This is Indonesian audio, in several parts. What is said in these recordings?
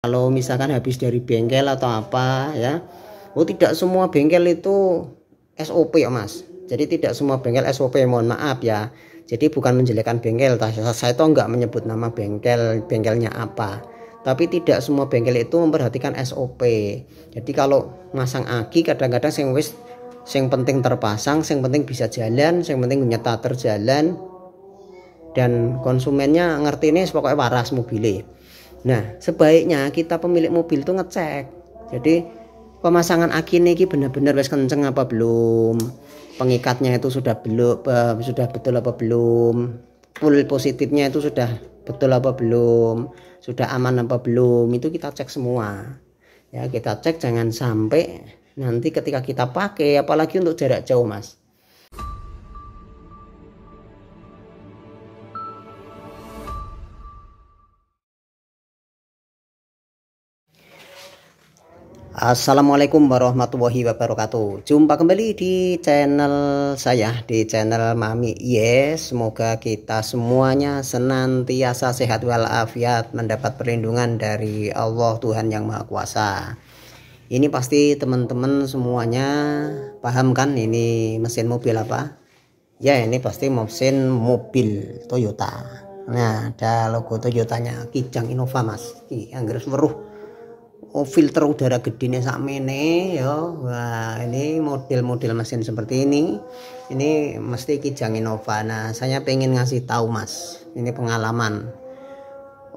kalau misalkan habis dari bengkel atau apa ya oh tidak semua bengkel itu SOP ya mas jadi tidak semua bengkel SOP mohon maaf ya jadi bukan menjelekkan bengkel saya toh nggak menyebut nama bengkel bengkelnya apa tapi tidak semua bengkel itu memperhatikan SOP jadi kalau masang aki kadang-kadang sing wis sing penting terpasang sing penting bisa jalan sing penting nyata terjalan dan konsumennya ngerti ini pokoknya waras mobilnya Nah, sebaiknya kita pemilik mobil tuh ngecek. Jadi pemasangan aki ini benar-benar wes kenceng apa belum? Pengikatnya itu sudah belum sudah betul apa belum? Full positifnya itu sudah betul apa belum? Sudah aman apa belum? Itu kita cek semua. Ya, kita cek jangan sampai nanti ketika kita pakai apalagi untuk jarak jauh, Mas Assalamualaikum warahmatullahi wabarakatuh Jumpa kembali di channel saya Di channel Mami Yes Semoga kita semuanya senantiasa sehat walafiat Mendapat perlindungan dari Allah Tuhan Yang Maha Kuasa Ini pasti teman-teman semuanya Paham kan ini mesin mobil apa? Ya ini pasti mesin mobil Toyota Nah ada logo Toyotanya Kijang Innova mas yang harus meruh oh, filter udara gedenya ini ya wah ini model-model mesin seperti ini ini mesti kijang Innova nah saya pengen ngasih tahu mas ini pengalaman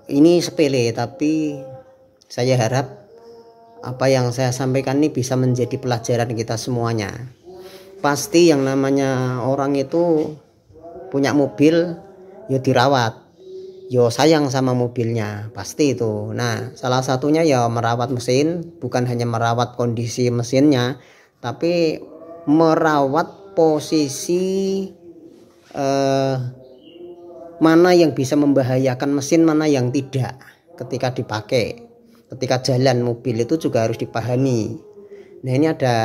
ini sepele tapi saya harap apa yang saya sampaikan ini bisa menjadi pelajaran kita semuanya pasti yang namanya orang itu punya mobil ya dirawat yo sayang sama mobilnya pasti itu nah salah satunya ya merawat mesin bukan hanya merawat kondisi mesinnya tapi merawat posisi eh, mana yang bisa membahayakan mesin mana yang tidak ketika dipakai ketika jalan mobil itu juga harus dipahami nah ini ada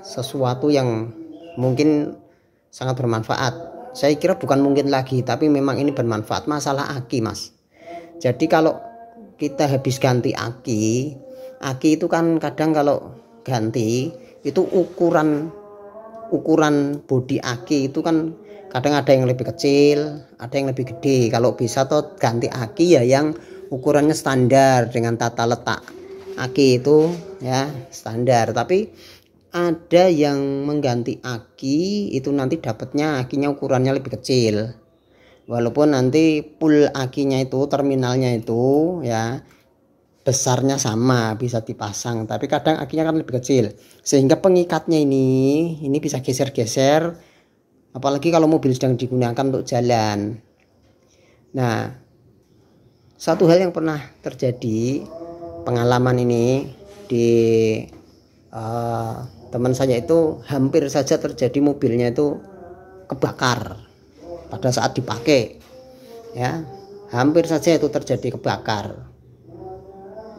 sesuatu yang mungkin sangat bermanfaat saya kira bukan mungkin lagi tapi memang ini bermanfaat masalah aki mas jadi kalau kita habis ganti aki aki itu kan kadang kalau ganti itu ukuran ukuran bodi aki itu kan kadang ada yang lebih kecil ada yang lebih gede kalau bisa tuh ganti aki ya yang ukurannya standar dengan tata letak aki itu ya standar tapi ada yang mengganti aki itu nanti dapatnya akinya ukurannya lebih kecil walaupun nanti pull akinya itu terminalnya itu ya besarnya sama bisa dipasang tapi kadang akinya kan lebih kecil sehingga pengikatnya ini ini bisa geser-geser apalagi kalau mobil sedang digunakan untuk jalan nah satu hal yang pernah terjadi pengalaman ini di uh, teman saya itu hampir saja terjadi mobilnya itu kebakar pada saat dipakai ya hampir saja itu terjadi kebakar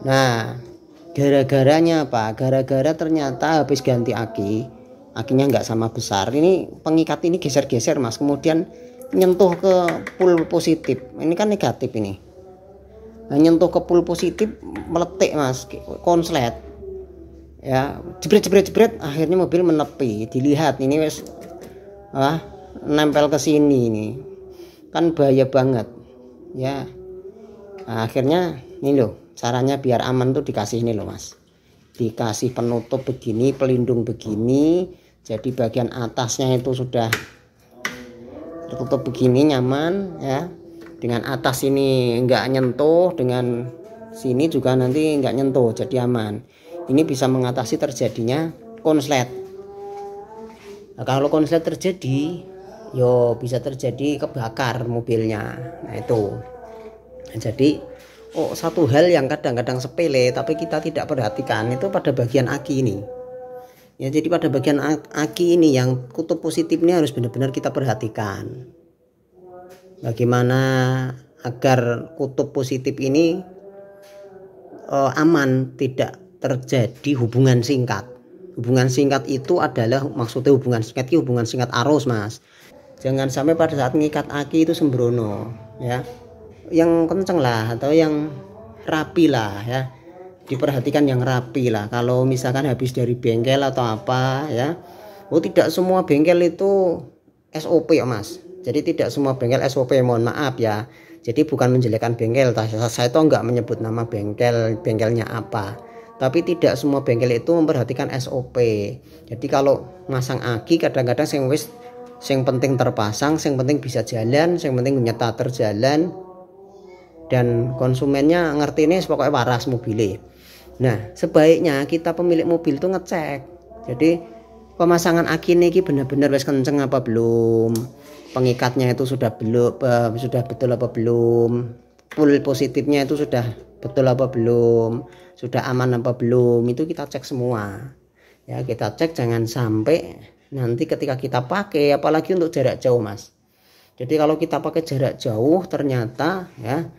nah gara-garanya apa gara-gara ternyata habis ganti aki akinya nggak sama besar ini pengikat ini geser-geser mas kemudian nyentuh ke pool positif ini kan negatif ini nah, nyentuh ke pool positif meletik mas konslet ya jebret jebret jebret akhirnya mobil menepi dilihat ini wes ah nempel ke sini ini kan bahaya banget ya nah, akhirnya ini loh caranya biar aman tuh dikasih ini loh mas dikasih penutup begini pelindung begini jadi bagian atasnya itu sudah tertutup begini nyaman ya dengan atas ini enggak nyentuh dengan sini juga nanti enggak nyentuh jadi aman ini bisa mengatasi terjadinya konslet nah, kalau konslet terjadi yo ya bisa terjadi kebakar mobilnya nah itu nah, jadi oh satu hal yang kadang-kadang sepele tapi kita tidak perhatikan itu pada bagian aki ini ya jadi pada bagian aki ini yang kutub positif ini harus benar-benar kita perhatikan bagaimana agar kutub positif ini eh, aman tidak terjadi hubungan singkat. Hubungan singkat itu adalah maksudnya hubungan singkat itu hubungan singkat arus, Mas. Jangan sampai pada saat ngikat aki itu sembrono, ya. Yang kenceng lah atau yang rapi lah ya. Diperhatikan yang rapi lah. Kalau misalkan habis dari bengkel atau apa ya. Oh, tidak semua bengkel itu SOP ya, Mas. Jadi tidak semua bengkel SOP, mohon maaf ya. Jadi bukan menjelekan bengkel, saya itu nggak menyebut nama bengkel, bengkelnya apa tapi tidak semua bengkel itu memperhatikan SOP jadi kalau masang aki kadang-kadang sing wis sing penting terpasang sing penting bisa jalan sing penting nyata terjalan, dan konsumennya ngerti ini pokoknya waras mobil. nah sebaiknya kita pemilik mobil itu ngecek jadi pemasangan aki ini benar-benar wis kenceng apa belum pengikatnya itu sudah belum eh, sudah betul apa belum full positifnya itu sudah betul apa belum sudah aman apa belum itu kita cek semua ya kita cek jangan sampai nanti ketika kita pakai apalagi untuk jarak jauh mas jadi kalau kita pakai jarak jauh ternyata ya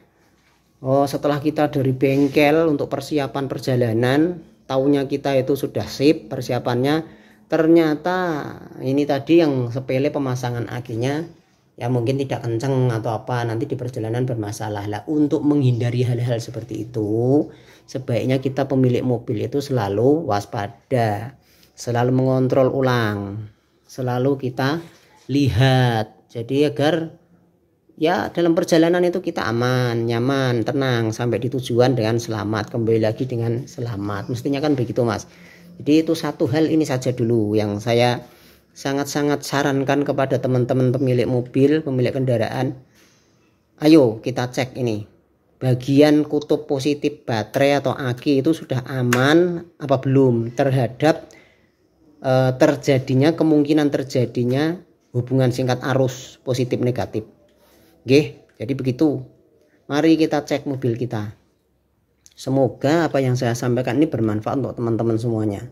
oh setelah kita dari bengkel untuk persiapan perjalanan tahunya kita itu sudah sip persiapannya ternyata ini tadi yang sepele pemasangan akinya ya mungkin tidak kenceng atau apa nanti di perjalanan bermasalah lah untuk menghindari hal-hal seperti itu sebaiknya kita pemilik mobil itu selalu waspada selalu mengontrol ulang selalu kita lihat jadi agar ya dalam perjalanan itu kita aman nyaman tenang sampai di tujuan dengan selamat kembali lagi dengan selamat mestinya kan begitu mas jadi itu satu hal ini saja dulu yang saya sangat-sangat sarankan kepada teman-teman pemilik mobil, pemilik kendaraan. Ayo kita cek ini. Bagian kutub positif baterai atau aki itu sudah aman apa belum terhadap e, terjadinya kemungkinan terjadinya hubungan singkat arus positif negatif. Oke, jadi begitu. Mari kita cek mobil kita. Semoga apa yang saya sampaikan ini bermanfaat untuk teman-teman semuanya.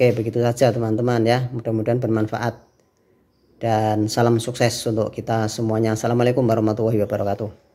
Oke, begitu saja teman-teman ya. Mudah-mudahan bermanfaat. Dan salam sukses untuk kita semuanya. Assalamualaikum warahmatullahi wabarakatuh.